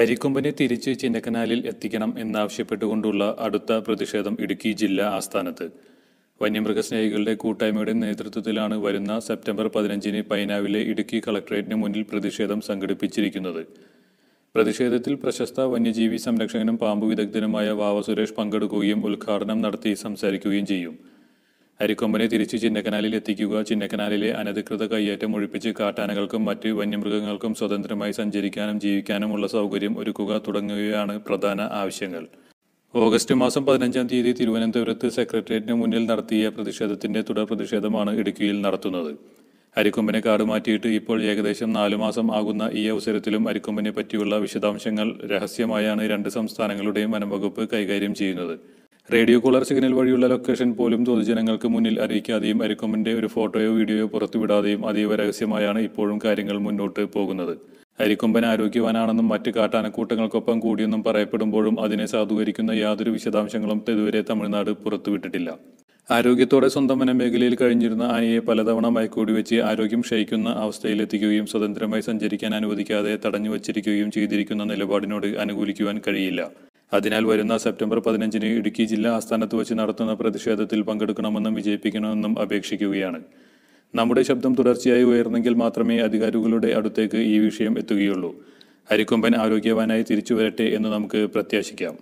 അരിക്കൊമ്പനെ തിരിച്ച് ചിന്നക്കനാലിൽ എത്തിക്കണം എന്നാവശ്യപ്പെട്ടുകൊണ്ടുള്ള അടുത്ത പ്രതിഷേധം ഇടുക്കി ജില്ലാ ആസ്ഥാനത്ത് വന്യമൃഗസ്നേഹികളുടെ കൂട്ടായ്മയുടെ നേതൃത്വത്തിലാണ് വരുന്ന സെപ്റ്റംബർ പതിനഞ്ചിന് പൈനാവിലെ ഇടുക്കി കളക്ടറേറ്റിന് മുന്നിൽ പ്രതിഷേധം സംഘടിപ്പിച്ചിരിക്കുന്നത് പ്രതിഷേധത്തിൽ പ്രശസ്ത വന്യജീവി സംരക്ഷകനും പാമ്പു വിദഗ്ധനുമായ വാവ സുരേഷ് പങ്കെടുക്കുകയും ഉദ്ഘാടനം നടത്തി സംസാരിക്കുകയും ചെയ്യും അരിക്കൊമ്പനെ തിരിച്ച് ചിന്നക്കനാലിൽ എത്തിക്കുക ചിന്നക്കനാലിലെ അനധികൃത കയ്യേറ്റം ഒഴിപ്പിച്ച് കാട്ടാനകൾക്കും മറ്റ് വന്യമൃഗങ്ങൾക്കും സ്വതന്ത്രമായി സഞ്ചരിക്കാനും ജീവിക്കാനുമുള്ള സൗകര്യം ഒരുക്കുക തുടങ്ങുകയാണ് പ്രധാന ആവശ്യങ്ങൾ ഓഗസ്റ്റ് മാസം പതിനഞ്ചാം തീയതി തിരുവനന്തപുരത്ത് സെക്രട്ടേറിയറ്റിന് മുന്നിൽ നടത്തിയ പ്രതിഷേധത്തിന്റെ തുടർ പ്രതിഷേധമാണ് ഇടുക്കിയിൽ നടത്തുന്നത് അരിക്കൊമ്പനെ കാട് മാറ്റിയിട്ട് ഇപ്പോൾ ഏകദേശം നാലു മാസം ആകുന്ന ഈ അവസരത്തിലും അരിക്കൊമ്പനെ പറ്റിയുള്ള വിശദാംശങ്ങൾ രഹസ്യമായാണ് രണ്ട് സംസ്ഥാനങ്ങളുടെയും വനംവകുപ്പ് കൈകാര്യം ചെയ്യുന്നത് റേഡിയോ കോളർ സിഗ്നൽ വഴിയുള്ള ലൊക്കേഷൻ പോലും പൊതുജനങ്ങൾക്ക് മുന്നിൽ അറിയിക്കാതെയും അരിക്കൊമ്പിന്റെ ഒരു ഫോട്ടോയോ വീഡിയോയോ പുറത്തുവിടാതെയും അതീവ രഹസ്യമായാണ് ഇപ്പോഴും കാര്യങ്ങൾ മുന്നോട്ട് പോകുന്നത് അരിക്കൊമ്പൻ ആരോഗ്യവാനാണെന്നും മറ്റ് കാട്ടാനക്കൂട്ടങ്ങൾക്കൊപ്പം കൂടിയെന്നും പറയപ്പെടുമ്പോഴും അതിനെ സാധൂകരിക്കുന്ന യാതൊരു വിശദാംശങ്ങളും ഇതുവരെ തമിഴ്നാട് പുറത്തുവിട്ടിട്ടില്ല ആരോഗ്യത്തോടെ സ്വന്തം വനമേഖലയിൽ കഴിഞ്ഞിരുന്ന ആനയെ പലതവണ മയക്കൂടി വെച്ച് ആരോഗ്യം ക്ഷയിക്കുന്ന അവസ്ഥയിലെത്തിക്കുകയും സ്വതന്ത്രമായി സഞ്ചരിക്കാൻ അനുവദിക്കാതെ തടഞ്ഞു വച്ചിരിക്കുകയും ചെയ്തിരിക്കുന്ന നിലപാടിനോട് അനുകൂലിക്കുവാൻ കഴിയില്ല അതിനാൽ വരുന്ന സെപ്റ്റംബർ പതിനഞ്ചിന് ഇടുക്കി ജില്ലാ ആസ്ഥാനത്ത് വച്ച് നടത്തുന്ന പ്രതിഷേധത്തിൽ പങ്കെടുക്കണമെന്നും വിജയിപ്പിക്കണമെന്നും അപേക്ഷിക്കുകയാണ് നമ്മുടെ ശബ്ദം തുടർച്ചയായി ഉയർന്നെങ്കിൽ മാത്രമേ അധികാരികളുടെ അടുത്തേക്ക് ഈ വിഷയം എത്തുകയുള്ളൂ അരിക്കൊമ്പൻ ആരോഗ്യവാനായി തിരിച്ചു വരട്ടെ എന്ന് നമുക്ക് പ്രത്യാശിക്കാം